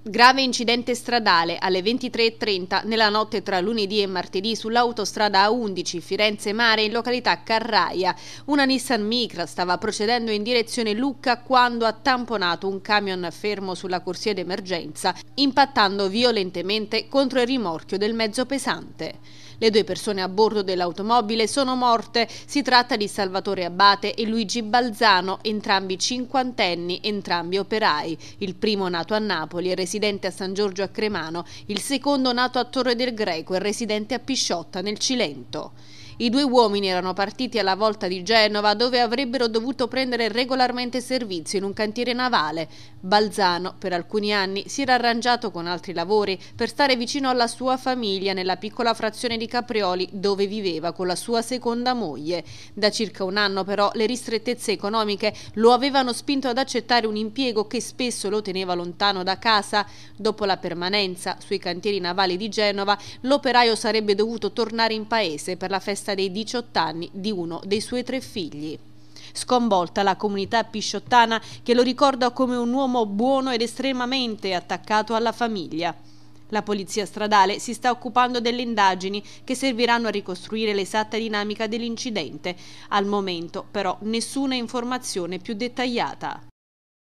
Grave incidente stradale alle 23.30 nella notte tra lunedì e martedì sull'autostrada A11 Firenze-Mare in località Carraia. Una Nissan Micra stava procedendo in direzione Lucca quando ha tamponato un camion fermo sulla corsia d'emergenza, impattando violentemente contro il rimorchio del mezzo pesante. Le due persone a bordo dell'automobile sono morte. Si tratta di Salvatore Abate e Luigi Balzano, entrambi cinquantenni, entrambi operai. Il primo nato a Napoli e residente residente a San Giorgio a Cremano, il secondo nato a Torre del Greco e residente a Pisciotta nel Cilento. I due uomini erano partiti alla volta di Genova dove avrebbero dovuto prendere regolarmente servizio in un cantiere navale. Balzano per alcuni anni si era arrangiato con altri lavori per stare vicino alla sua famiglia nella piccola frazione di Caprioli dove viveva con la sua seconda moglie. Da circa un anno però le ristrettezze economiche lo avevano spinto ad accettare un impiego che spesso lo teneva lontano da casa. Dopo la permanenza sui cantieri navali di Genova l'operaio sarebbe dovuto tornare in paese per la festa testa dei 18 anni di uno dei suoi tre figli. Sconvolta la comunità pisciottana che lo ricorda come un uomo buono ed estremamente attaccato alla famiglia. La polizia stradale si sta occupando delle indagini che serviranno a ricostruire l'esatta dinamica dell'incidente. Al momento però nessuna informazione più dettagliata.